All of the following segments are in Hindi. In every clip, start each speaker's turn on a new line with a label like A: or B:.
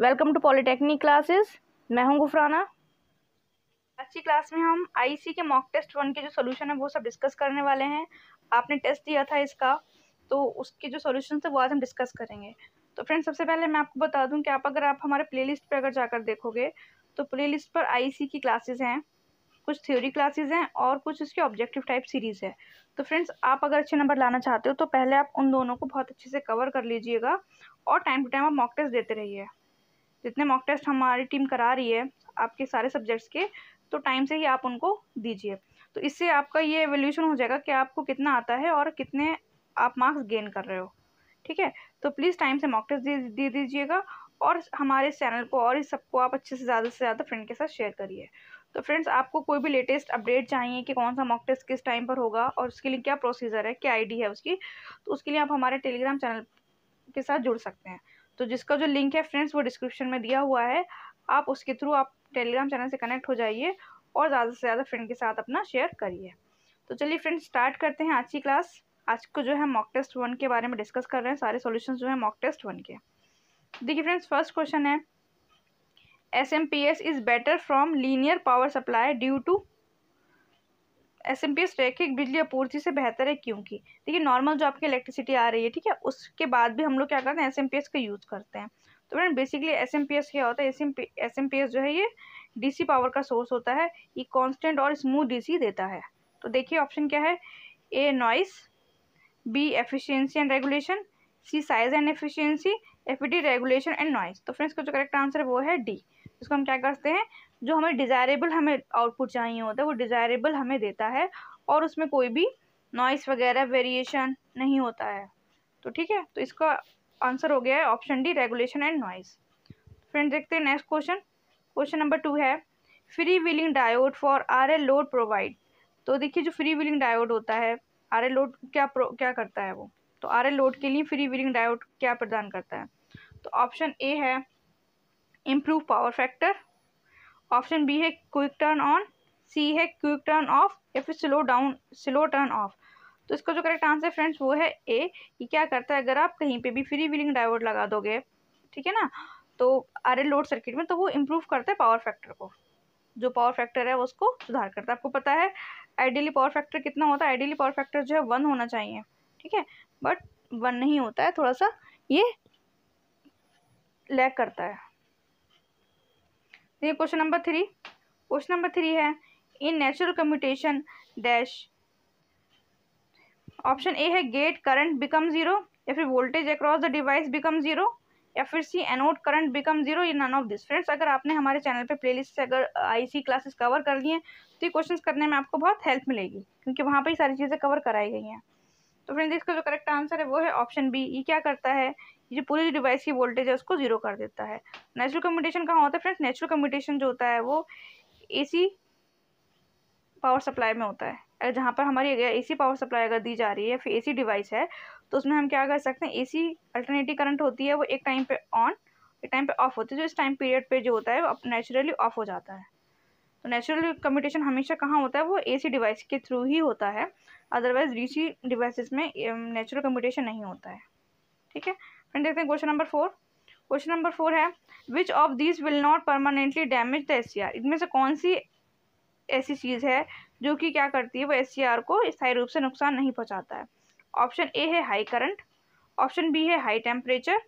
A: वेलकम टू पॉलिटेक्निक क्लासेस मैं हूं गुफराना आज की क्लास में हम आईसी के मॉक टेस्ट वन के जो सोल्यूशन है वो सब डिस्कस करने वाले हैं आपने टेस्ट दिया था इसका तो उसके जो सोल्यूशन थे वो आज हम डिस्कस करेंगे तो फ्रेंड्स सबसे पहले मैं आपको बता दूं कि आप अगर आप हमारे प्ले पर अगर जाकर देखोगे तो प्ले पर आई की क्लासेज हैं कुछ थ्योरी क्लासेज हैं और कुछ उसके ऑब्जेक्टिव टाइप सीरीज़ है तो फ्रेंड्स आप अगर अच्छे नंबर लाना चाहते हो तो पहले आप उन दोनों को बहुत अच्छे से कवर कर लीजिएगा और टाइम टू टाइम आप मॉक टेस्ट देते रहिए जितने मॉक टेस्ट हमारी टीम करा रही है आपके सारे सब्जेक्ट्स के तो टाइम से ही आप उनको दीजिए तो इससे आपका ये एवोल्यूशन हो जाएगा कि आपको कितना आता है और कितने आप मार्क्स गेन कर रहे हो ठीक है तो प्लीज़ टाइम से मॉक टेस्ट दे, दे दीजिएगा और हमारे इस चैनल को और इस सबको आप अच्छे से ज़्यादा से ज़्यादा फ्रेंड के साथ शेयर करिए तो फ्रेंड्स आपको कोई भी लेटेस्ट अपडेट चाहिए कि कौन सा मॉक टेस्ट किस टाइम पर होगा और उसके लिए क्या प्रोसीजर है क्या आईडी है उसकी तो उसके लिए आप हमारे टेलीग्राम चैनल के साथ जुड़ सकते हैं तो जिसका जो लिंक है फ्रेंड्स वो डिस्क्रिप्शन में दिया हुआ है आप उसके थ्रू आप टेलीग्राम चैनल से कनेक्ट हो जाइए और ज़्यादा से ज़्यादा फ्रेंड के साथ अपना शेयर करिए तो चलिए फ्रेंड्स स्टार्ट करते हैं आज की क्लास आज को जो है मॉक टेस्ट वन के बारे में डिस्कस कर रहे हैं सारे सोल्यूशन जो है मॉक टेस्ट वन के देखिए फ्रेंड्स फर्स्ट क्वेश्चन है S M P S is better from linear power supply due to S M P S रैखिक बिजली आपूर्ति से बेहतर है क्योंकि देखिए नॉर्मल जो आपकी इलेक्ट्रिसिटी आ रही है ठीक है उसके बाद भी हम लोग क्या करते हैं एस एम पी एस का यूज़ करते हैं तो friend basically S M P S क्या होता है S M P S M P P S है ये डी सी पावर का सोर्स होता है ये कॉन्स्टेंट और स्मूथ डी सी देता है तो देखिए ऑप्शन क्या है A noise B efficiency and regulation C size and efficiency F D regulation and noise तो फ्रेंड्स का जो करेक्ट आंसर है वो है डी इसको हम क्या करते हैं जो हमें डिज़ायरेबल हमें आउटपुट चाहिए होता है वो डिज़ायरेबल हमें देता है और उसमें कोई भी नॉइस वगैरह वेरिएशन नहीं होता है तो ठीक है तो इसका आंसर हो गया है option D regulation and noise friend देखते हैं next question question number two है free wheeling diode for R L load provide तो देखिए जो फ्री व्हीलिंग डायोड होता है आर एल लोड क्या प्रो, क्या करता है वो तो आर एल लोड के लिए फ्री व्हीलिंग डायोड क्या प्रदान करता है तो ऑप्शन ए है improve power factor option B है क्विक टर्न ऑन सी है क्विक टर्न ऑफ या फिर slow down slow turn off तो इसका जो करेक्ट आंसर फ्रेंड्स वो है ए कि क्या करता है अगर आप कहीं पे भी फ्री व्हीलिंग डाइवर्ट लगा दोगे ठीक है ना तो आर लोड सर्किट में तो वो इम्प्रूव करता है पावर फैक्टर को जो पावर फैक्टर है उसको सुधार करता है आपको पता है आइडियली पावर फैक्टर कितना होता है आइडियली पावर फैक्टर जो है वन होना चाहिए ठीक है बट वन नहीं होता है थोड़ा सा ये लैग करता है देखिए तो question number three question number three है in natural commutation dash option A है गेट करंट बिकम जीरो या फिर voltage across the device become zero या फिर C anode current become zero ये नन ऑफ दिस फ्रेंड्स अगर आपने हमारे चैनल पे प्लेलिस्ट से अगर आईसी क्लासेस कवर कर लिए तो ये क्वेश्चंस करने में आपको बहुत हेल्प मिलेगी क्योंकि वहाँ पे ही सारी चीज़ें कवर कराई गई हैं तो फ्रेंड्स इसका जो करेक्ट आंसर है वो है ऑप्शन बी ये क्या करता है ये पूरी डिवाइस की वोल्टेज है उसको जीरो कर देता है नेचुरल कम्यूटेशन कहाँ होता है फ्रेंड्स नेचुरल कम्यूटेशन जो होता है वो एसी पावर सप्लाई में होता है अगर जहाँ पर हमारी एसी पावर सप्लाई अगर दी जा रही है फिर एसी डिवाइस है तो उसमें हम क्या कर सकते हैं एसी अल्टरनेटिव करंट होती है वो एक टाइम पे ऑन एक टाइम पे ऑफ होती है जो तो इस टाइम पीरियड पे जो होता है वो नेचुरली ऑफ हो जाता है तो नेचुरल कम्यूटेशन हमेशा कहाँ होता है वो ए डिवाइस के थ्रू ही होता है अदरवाइज डी डिवाइसेस में नेचुरल कम्यूटेशन नहीं होता है ठीक है फिर देखते हैं question number four question number four है which of this will not permanently damage the S इनमें से कौन सी ऐसी चीज़ है जो कि क्या करती है वो एस को स्थायी रूप से नुकसान नहीं पहुंचाता है ऑप्शन ए है हाई करंट ऑप्शन बी है हाई टेम्परेचर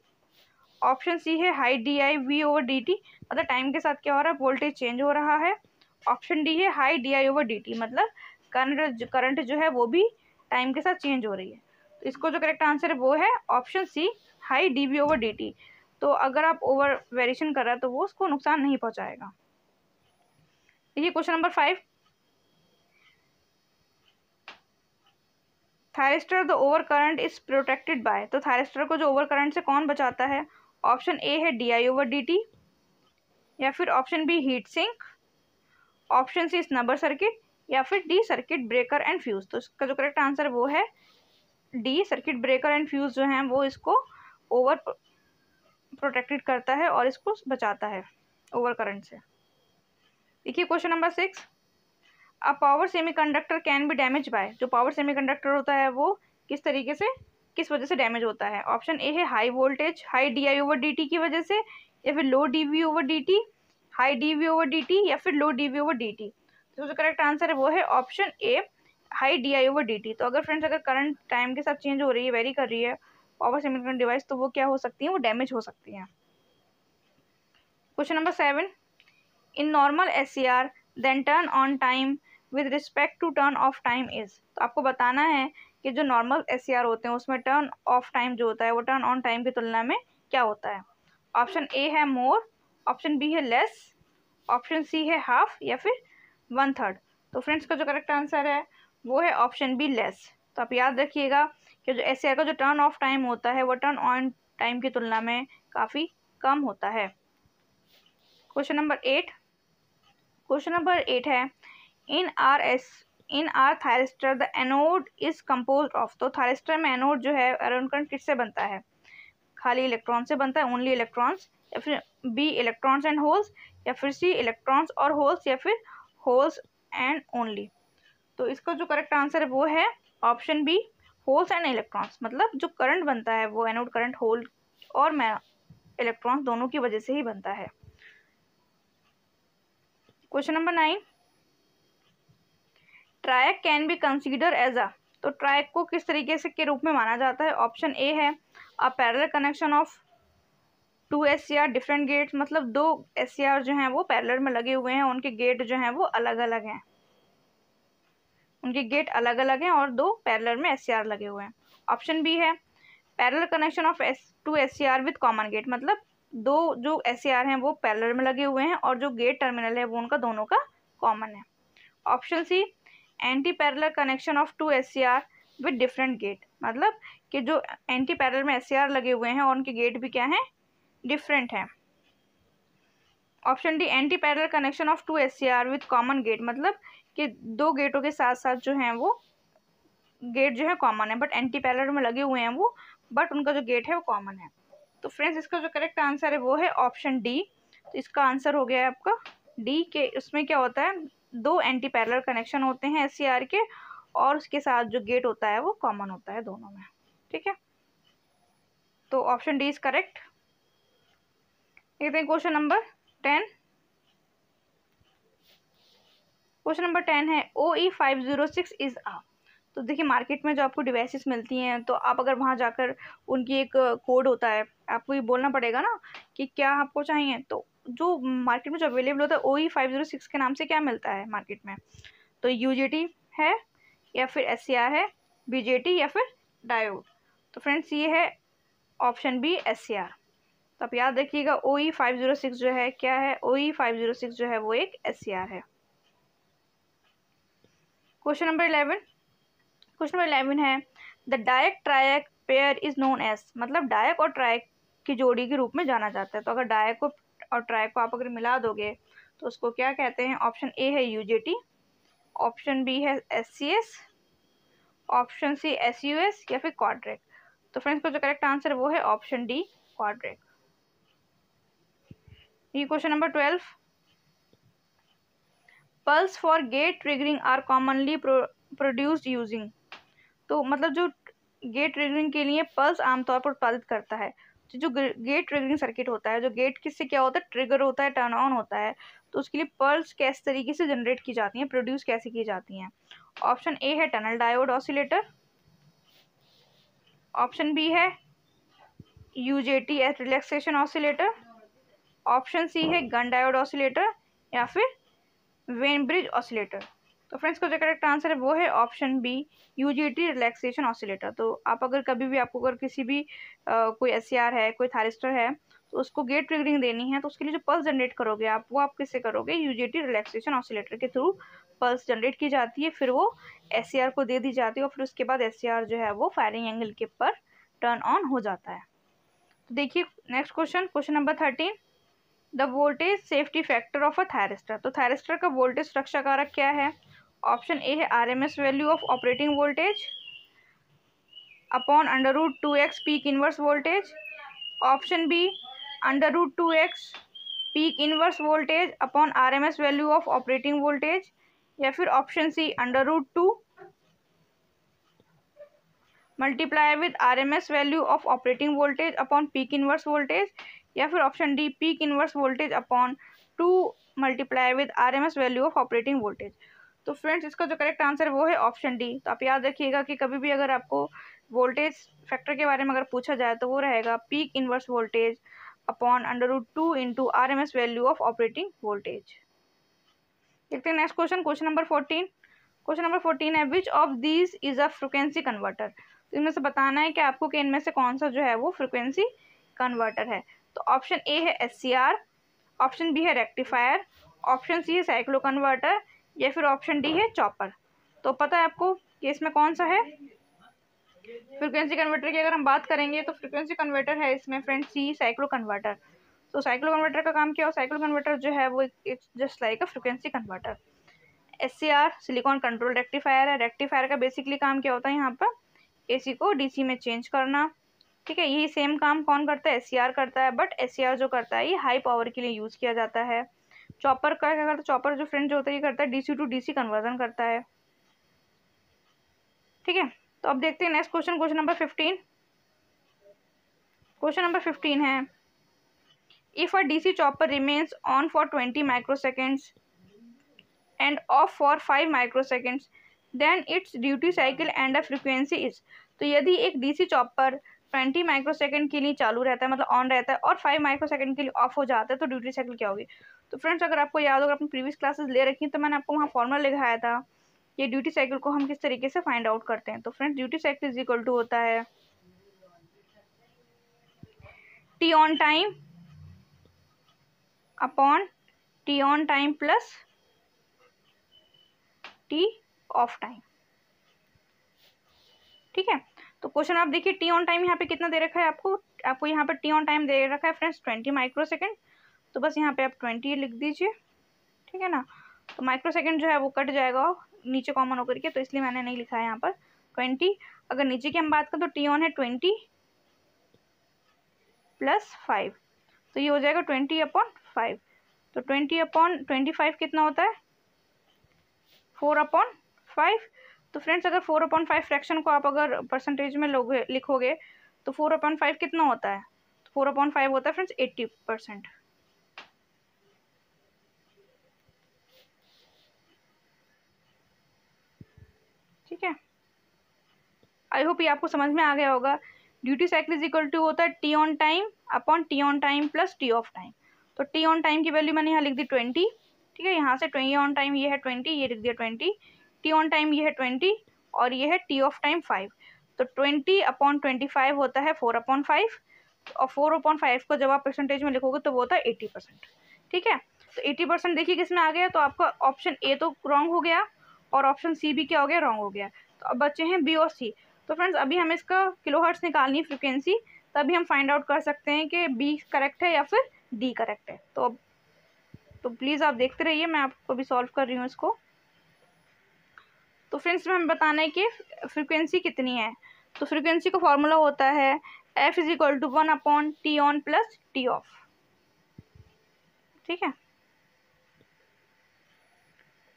A: ऑप्शन सी है high D I V over D T मतलब टाइम के साथ क्या हो रहा है वोल्टेज चेंज हो रहा है ऑप्शन डी है high D I over D T मतलब करंट करंट जो है वो भी टाइम के साथ चेंज हो रही है तो इसको जो करेक्ट आंसर है वो है option C high D V over D T तो अगर आप ओवर वेरिएशन कर रहा है तो वो उसको नुकसान नहीं पहुंचाएगा देखिए question number five thyristor the over current is protected by तो थायरिस्टर को जो ओवर करंट से कौन बचाता है ऑप्शन ए है D I over D T या फिर option B heat sink option C snubber circuit या फिर D circuit breaker and fuse तो इसका जो करेक्ट आंसर वो है D circuit breaker and fuse जो हैं वो इसको ओवर प्रोटेक्टेड करता है और इसको बचाता है ओवर करंट से देखिए question number six a power semiconductor can be damage by जो पावर सेमीकंडक्टर होता है वो किस तरीके से किस वजह से डैमेज होता है ऑप्शन ए है high voltage high D I over D T की वजह से या फिर low D V over D T high D V over D T या फिर low D V over D T तो जो करेक्ट आंसर है वो है option A high D I over D T तो अगर फ्रेंड्स अगर करंट टाइम के साथ चेंज हो रही है वेरी कर रही है पावर सेमीकंडक्टर डिवाइस तो वो क्या हो सकती है वो डैमेज हो सकती है question number seven in normal S C R than turn on time with respect to turn off time is तो आपको बताना है कि जो नॉर्मल एस सी आर होते हैं उसमें टर्न ऑफ टाइम जो होता है वो टर्न ऑन टाइम की तुलना में क्या होता है ऑप्शन ए है मोर ऑप्शन बी है लेस ऑप्शन सी है हाफ या फिर वन थर्ड तो फ्रेंड्स का जो करेक्ट आंसर है वो है ऑप्शन बी लेस तो आप याद रखिएगा कि जो एस का जो टर्न ऑफ टाइम होता है वो टर्न ऑन टाइम की तुलना में काफ़ी कम होता है question number eight question number eight है in R S in R thyristor the anode is compose of तो थायरिस्टर में एनोड जो है अरोन किससे बनता है खाली इलेक्ट्रॉन से बनता है ओनली इलेक्ट्रॉन्स या फिर बी इलेक्ट्रॉन्स एंड होल्स या फिर सी इलेक्ट्रॉन्स और होल्स या फिर होल्स एंड ओनली तो इसका जो करेक्ट आंसर है वो है option B holes and electrons मतलब जो करंट बनता है वो एनोड करंट होल और इलेक्ट्रॉन्स दोनों की वजह से ही बनता है question number nine triac can be consider as a तो ट्रायक को किस तरीके से के रूप में माना जाता है ऑप्शन ए है a parallel connection of two S different gates मतलब दो एस जो हैं वो पैरलर में लगे हुए हैं उनके गेट जो हैं वो अलग अलग हैं उनके गेट अलग अलग हैं और दो पैरलर में एस लगे हुए हैं ऑप्शन बी है parallel connection of S two S with common gate मतलब दो जो एस हैं वो पैरलर में लगे हुए हैं और जो गेट टर्मिनल है वो उनका दोनों का कॉमन है option C anti parallel connection of two S with different gate मतलब कि जो एंटी पैरल में एस लगे हुए हैं और उनके गेट भी क्या हैं डिफरेंट हैं option D anti parallel connection of two S with common gate मतलब कि दो गेटों के साथ साथ जो हैं वो गेट जो है कॉमन है बट एंटी पैर में लगे हुए हैं वो बट उनका जो गेट है वो कॉमन है तो फ्रेंड्स इसका जो करेक्ट आंसर है वो है ऑप्शन डी तो इसका आंसर हो गया है आपका डी के उसमें क्या होता है दो एंटी पैर कनेक्शन होते हैं एस e के और उसके साथ जो गेट होता है वो कॉमन होता है दोनों में ठीक है तो ऑप्शन डी इज़ करेक्ट देखते हैं question number ten question number ten है O E five zero six is a तो देखिए मार्केट में जो आपको डिवाइसेस मिलती हैं तो आप अगर वहाँ जाकर उनकी एक कोड होता है आपको ये बोलना पड़ेगा ना कि क्या आपको चाहिए तो जो मार्केट में जो अवेलेबल होता है O E five zero six के नाम से क्या मिलता है मार्केट में तो यू जे टी है या फिर एस सी आर है बी जे टी या फिर डायोड तो फ्रेंड्स ये है option B S C R तो आप याद रखिएगा O E five zero six जो है क्या है O E five zero six जो है वो एक एस सी आर है question number eleven question number eleven है the diac triac pair is known as मतलब डायक और ट्रायक की जोड़ी के रूप में जाना जाता है तो अगर डायक को और ट्रायक को आप अगर मिला दोगे तो उसको क्या कहते हैं ऑप्शन ए है यू ऑप्शन बी है S option C S U S या फिर क्वाड्रेक तो फ्रेंड्स को जो करेक्ट आंसर वो है ऑप्शन डी क्वाड्रेक ये question number twelve pulse for gate triggering are commonly produced using तो मतलब जो गेट ट्रिगरिंग के लिए पल्स आमतौर पर उत्पादित करता है तो जो गेट ट्रिगरिंग सर्किट होता है जो गेट किससे क्या होता है ट्रिगर होता है टर्न ऑन होता है तो उसके लिए पल्स कैसे तरीके से जनरेट की जाती हैं प्रोड्यूस कैसे की जाती हैं ऑप्शन ए है tunnel diode oscillator option B है U J T S relaxation oscillator option C है गन डायोड ऑसिलेटर या फिर वेनब्रिज ऑसिलेटर तो फ्रेंड्स का जो करेक्ट आंसर है वो है ऑप्शन बी यू जी टी रिलैक्सेशन ऑसिलेटर तो आप अगर कभी भी आपको अगर किसी भी आ, कोई एस e है कोई थारिस्टर है तो उसको गेट ट्रिगरिंग देनी है तो उसके लिए जो पल्स जनरेट करोगे आप वो आप किससे करोगे यू जी टी रिलैक्सेशन ऑसिलेटर के थ्रू पल्स जनरेट की जाती है फिर वो एस e को दे दी जाती है और फिर उसके बाद एस e जो है वो फायरिंग एंगल के ऊपर टर्न ऑन हो जाता है तो देखिए next question question number thirteen the voltage safety factor of a thyristor तो थायरिस्टर का वोल्टेज सुरक्षा कारक क्या है ऑप्शन ए है R M S value of operating voltage upon under root two x peak inverse voltage option B under root two x peak inverse voltage upon R M S value of operating voltage या फिर option C under root two multiply with R M S value of operating voltage upon peak inverse voltage या फिर option D peak inverse voltage upon two multiply with R M S value of operating voltage तो फ्रेंड्स इसका जो करेक्ट आंसर वो है ऑप्शन डी तो आप याद रखिएगा कि कभी भी अगर आपको वोल्टेज फैक्टर के बारे में अगर पूछा जाए तो वो रहेगा peak inverse voltage upon under root two into R M S value of operating voltage देखते हैं next question question number fourteen question number fourteen है which of this is a frequency converter तो इनमें से बताना है कि आपको कि इनमें से कौन सा जो है वो फ्रिक्वेंसी कन्वर्टर है तो ऑप्शन ए है एस ऑप्शन बी है रेक्टिफायर ऑप्शन सी है साइक्लो कन्वर्टर या फिर ऑप्शन डी है चॉपर तो पता है आपको कि इसमें कौन सा है फ्रिक्वेंसी कन्वर्टर की अगर हम बात करेंगे तो फ्रिक्वेंसी कन्वर्टर है इसमें फ्रेंड सी साइक्लो कन्वर्टर तो साइक्लो कन्वर्टर का काम क्या हो साइक्लो कन्वर्टर जो है वो it's just like a frequency converter S C R silicon control rectifier है रेक्टिफायर का बेसिकली काम क्या होता है यहाँ पर ए सी को डी सी में चेंज करना ठीक है यही सेम काम कौन करता है एस करता है बट एस जो करता है ये हाई पावर के लिए यूज़ किया जाता है चॉपर का क्या करता है चॉपर जो फ्रेंड जो होता है ये करता है डीसी टू डीसी कन्वर्जन करता है ठीक है तो अब देखते हैं next question question number fifteen question number fifteen है if a DC chopper remains on for twenty microseconds and off for five microseconds then its duty cycle and a frequency is तो यदि एक डीसी चॉपर ट्वेंटी सेकंड के लिए चालू रहता है मतलब ऑन रहता है और फाइव सेकंड के लिए ऑफ हो जाता है तो ड्यूटी साइकिल क्या होगी तो फ्रेंड्स अगर आपको याद होगा अपनी प्रीवियस क्लासेस ले रखी तो मैंने आपको वहाँ फॉर्मूला लिखाया था ये ड्यूटी साइकिल को हम किस तरीके से फाइंड आउट करते हैं तो friends duty cycle is equal to होता है T on time upon T on time plus T off time ठीक है तो क्वेश्चन आप देखिए टी ऑन टाइम यहाँ पे कितना दे रखा है आपको आपको यहाँ पर टी ऑन टाइम दे रखा है फ्रेंड्स ट्वेंटी माइक्रो सेकेंड तो बस यहाँ पे आप ट्वेंटी लिख दीजिए ठीक है ना तो माइक्रो सेकेंड जो है वो कट जाएगा नीचे कॉमन होकर के तो इसलिए मैंने नहीं लिखा है यहाँ पर ट्वेंटी अगर नीचे की हम बात करें तो टी ऑन है ट्वेंटी प्लस फाइव तो ये हो जाएगा ट्वेंटी अपॉन फाइव तो ट्वेंटी अपॉन ट्वेंटी फाइव कितना होता है फोर अपॉन फाइव तो फ्रेंड्स अगर फोर अपॉइंट फाइव फ्रैक्शन को आप अगर परसेंटेज में लोगे लिखोगे तो फोर अपॉइंट फाइव कितना होता है तो फोर अपॉइंट फाइव होता है फ्रेंड्स एट्टी परसेंट ठीक है आई होप ये आपको समझ में आ गया होगा duty cycle is equal to होता है T on time upon T on time plus T off time तो टी ऑन टाइम की वैल्यू मैंने यहाँ लिख दी ट्वेंटी ठीक है यहाँ से ट्वेंटी ऑन टाइम ये है ट्वेंटी ये लिख दिया ट्वेंटी टी ऑन टाइम ये है ट्वेंटी और ये है टी ऑफ टाइम फाइव तो ट्वेंटी अपॉन ट्वेंटी फाइव होता है फोर अपॉन फाइव और फोर अपॉन फाइव को जब आप परसेंटेज में लिखोगे तो वो होता है एटी परसेंट ठीक है तो एटी परसेंट देखिए किसमें आ गया तो आपका ऑप्शन ए तो रॉन्ग हो गया और ऑप्शन सी भी क्या हो गया रॉन्ग हो गया तो अब बच्चे हैं बी और सी तो फ्रेंड्स अभी हमें इसका किलो हर्ट्स निकालनी है फ्रिक्वेंसी तभी हम फाइंड आउट कर सकते हैं कि बी करेक्ट है या फिर डी करेक्ट है तो अब तो प्लीज़ आप देखते रहिए मैं आपको भी सॉल्व कर रही हूँ इसको तो फ्रेंड्स में हमें बताना है कि फ्रिक्वेंसी कितनी है तो फ्रिक्वेंसी का फॉर्मूला होता है F is equal to one upon T on plus T off ठीक है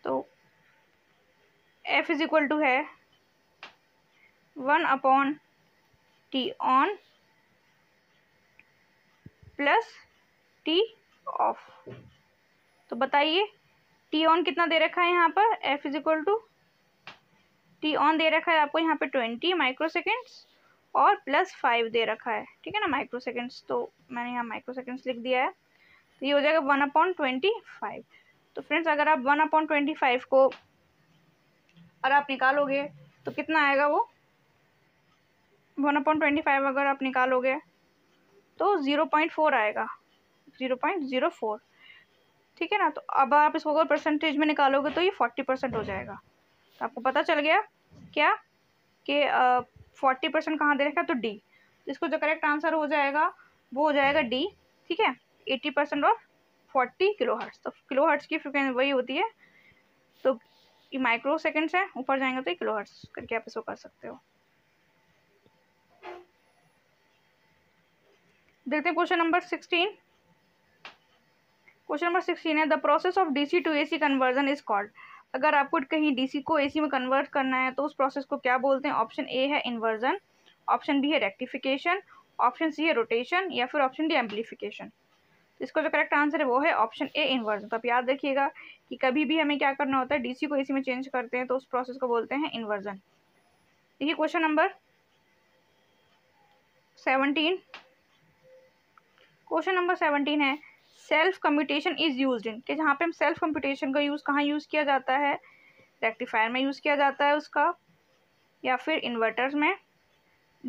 A: तो एफ इज इक्वल टू है one upon T on plus T off तो बताइए टी ऑन कितना दे रखा है यहाँ पर F is equal to T on दे रखा है आपको यहाँ पे ट्वेंटी माइक्रो सेकेंड्स और प्लस फाइव दे रखा है ठीक है ना माइक्रो सेकेंड्स तो मैंने यहाँ माइक्रो सेकेंड्स लिख दिया है तो ये हो जाएगा वन अपॉइंट ट्वेंटी फाइव तो फ्रेंड्स अगर आप वन अपॉइंट ट्वेंटी फाइव को अगर आप निकालोगे तो कितना आएगा वो वन अपॉइंट ट्वेंटी फाइव अगर आप निकालोगे तो ज़ीरो पॉइंट फोर आएगा ज़ीरो पॉइंट ज़ीरो फोर ठीक है ना तो अब आप इसको अगर परसेंटेज में निकालोगे तो ये फोर्टी परसेंट हो जाएगा आपको पता चल गया क्या कि फोर्टी परसेंट कहाँ दे रखा है तो डी इसको जो करेक्ट आंसर हो जाएगा वो हो जाएगा डी ठीक है एट्टी परसेंट और फोर्टी किलो हर्ट्स तो किलो हर्ट्स की फ्रिक्वेंसी वही होती है तो ये माइक्रो सेकेंड्स हैं ऊपर जाएंगे तो ये किलो हर्ट्स करके आप इसको कर सकते हो देखते हैं question number sixteen question number sixteen है the process of DC to AC conversion is called अगर आपको कहीं डीसी को एसी में कन्वर्ट करना है तो उस प्रोसेस को क्या बोलते हैं ऑप्शन ए है इन्वर्जन ऑप्शन बी है रेक्टिफिकेशन ऑप्शन सी है रोटेशन या फिर ऑप्शन डी एम्पलीफिकेशन इसका जो करेक्ट आंसर है वो है ऑप्शन ए इन्वर्जन तो आप याद रखिएगा कि कभी भी हमें क्या करना होता है डीसी को एसी में चेंज करते हैं तो उस प्रोसेस को बोलते हैं इन्वर्जन देखिए question number seventeen question number seventeen है self commutation is use in कि जहाँ पे हम सेल्फ कम्यूटेशन का यूज़ कहाँ यूज़ किया जाता है रेक्टिफायर में यूज़ किया जाता है उसका या फिर इन्वर्टर्स में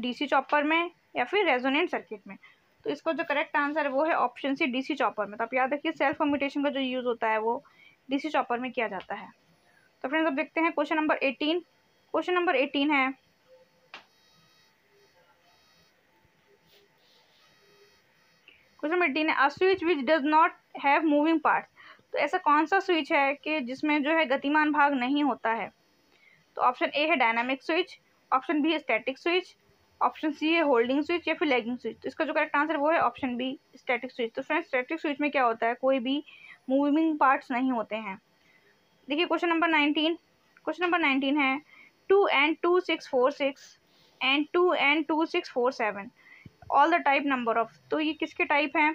A: डीसी चॉपर में या फिर रेजोनेंट सर्किट में तो इसका जो करेक्ट आंसर है वो है ऑप्शन सी डीसी चॉपर में तो आप याद रखिए सेल्फ कम्यूटेशन का जो यूज़ होता है वो डीसी चॉपर में किया जाता है तो फ्रेंड्स अब देखते हैं question number eighteen question number eighteen है क्वेश्चन नंबर डी ने a switch which does not have moving parts तो ऐसा कौन सा स्विच है कि जिसमें जो है गतिमान भाग नहीं होता है तो ऑप्शन ए है डायनामिक स्विच ऑप्शन बी है स्टैटिक स्विच ऑप्शन सी है होल्डिंग स्विच या फिर लैगिंग स्विच तो इसका जो करेक्ट आंसर वो है ऑप्शन बी स्टैटिक स्विच तो फ्रेंड्स स्टैटिक स्विच में क्या होता है कोई भी मूविंग पार्ट्स नहीं होते हैं देखिए question number nineteen question number nineteen है two and two six four six and two and two six four seven all the type number of तो ये किसके टाइप हैं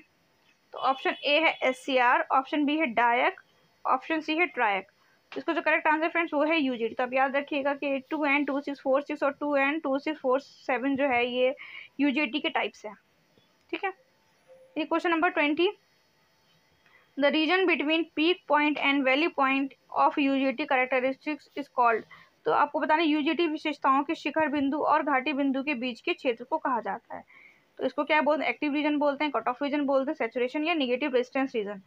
A: तो ऑप्शन ए है S C R option B है डायक ऑप्शन सी है ट्रायक इसको जो करेक्ट आंसर फ्रेंड्स वो है यूजिट तो आप याद रखिएगा कि two N two six four six और two N two six four seven जो है ये टी के टाइप्स हैं ठीक है ये question number twenty the region between peak point and valley point of U ji T characteristics is called तो आपको बताना यू जी टी विशेषताओं के शिखर बिंदु और घाटी बिंदु के बीच के क्षेत्र को कहा जाता है तो इसको क्या बोलते हैं एक्टिव रीजन बोलते हैं कट ऑफ रीजन बोलते हैं सेचुरेशन या निगेटिव रेजिस्टेंस रीजन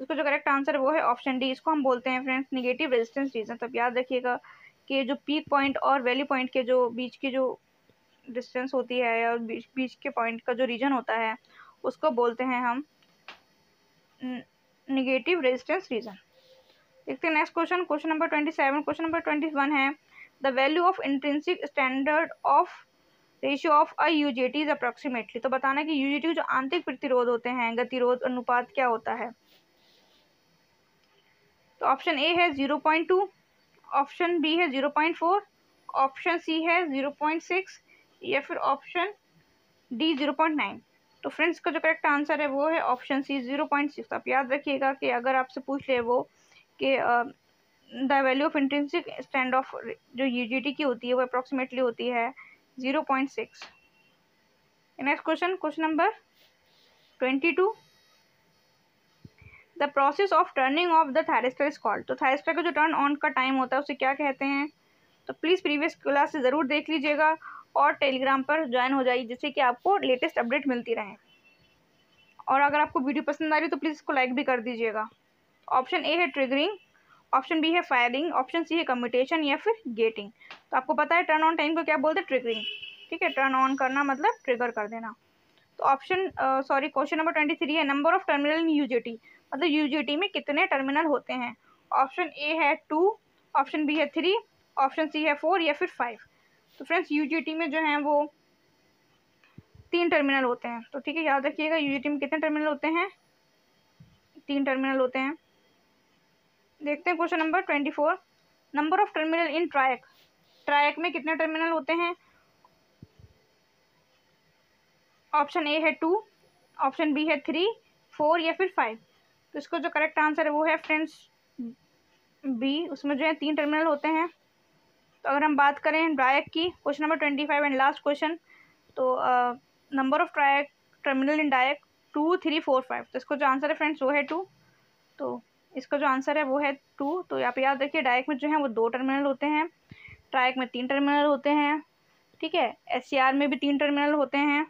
A: इसका जो करेक्ट आंसर है वो है ऑप्शन डी इसको हम बोलते हैं फ्रेंड्स निगेटिव रेजिस्टेंस रीजन तो याद रखिएगा कि जो पीक पॉइंट और वैली पॉइंट के जो बीच की जो डिस्टेंस होती है और बीच बीच के पॉइंट का जो रीजन होता है उसको बोलते हैं हम निगेटिव रेजिस्टेंस रीजन देखते हैं next question question number twenty seven question number twenty one है the value of intrinsic standard of ratio of a UJT is approximately तो बताना कि यूजेटी जो आंतरिक प्रतिरोध होते हैं गतिरोध अनुपात क्या होता है तो ऑप्शन ए है zero point two option B है zero point four option C है जीरो पॉइंट सिक्स या फिर option D zero point nine तो फ्रेंड्स का जो करेक्ट आंसर है वो है option C zero point six आप याद रखिएगा कि अगर आपसे पूछ ले वो कि the value of intensive stand of जो यूजीटी की होती है वो अप्रोक्सीमेटली होती है zero point six next question question number twenty two the process of turning off the thyristor is called तो थायरेस्टर का जो टर्न ऑन का टाइम होता है उसे क्या कहते हैं तो प्लीज़ प्रीवियस क्लास से ज़रूर देख लीजिएगा और टेलीग्राम पर ज्वाइन हो जाइए जिससे कि आपको लेटेस्ट अपडेट मिलती रहे और अगर आपको वीडियो पसंद आ रही है तो प्लीज़ इसको लाइक भी कर दीजिएगा ऑप्शन ए है ट्रिगरिंग ऑप्शन बी है फायरिंग ऑप्शन सी है कम्यूटेशन या फिर गेटिंग तो आपको पता है टर्न ऑन टाइम को क्या बोलते हैं ट्रिगरिंग ठीक है टर्न ऑन करना मतलब ट्रिगर कर देना तो option sorry question number twenty three है number of terminal in U मतलब यू में कितने टर्मिनल होते हैं ऑप्शन ए है टू ऑप्शन बी है थ्री ऑप्शन सी है फोर या फिर फाइव तो फ्रेंड्स यू में जो है वो तीन टर्मिनल होते हैं तो ठीक है याद रखिएगा यू में कितने टर्मिनल होते हैं तीन टर्मिनल होते हैं देखते हैं question number twenty four number of terminal in triac triac में कितने टर्मिनल होते हैं ऑप्शन ए है टू ऑप्शन बी है थ्री फोर या फिर फाइव तो इसको जो करेक्ट आंसर है वो है फ्रेंड्स बी उसमें जो है तीन टर्मिनल होते हैं तो अगर हम बात करें ट्रायक की question number twenty five and last question तो number of triac terminal in DIAC two three four five तो इसको जो आंसर है फ्रेंड्स वो है टू तो इसका जो आंसर है वो है टू तो आप याद रखिए डायरेक्ट में जो है वो दो टर्मिनल होते हैं ट्रायक में तीन टर्मिनल होते हैं ठीक है एस में भी तीन टर्मिनल होते हैं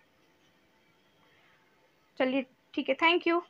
A: चलिए ठीक है थैंक यू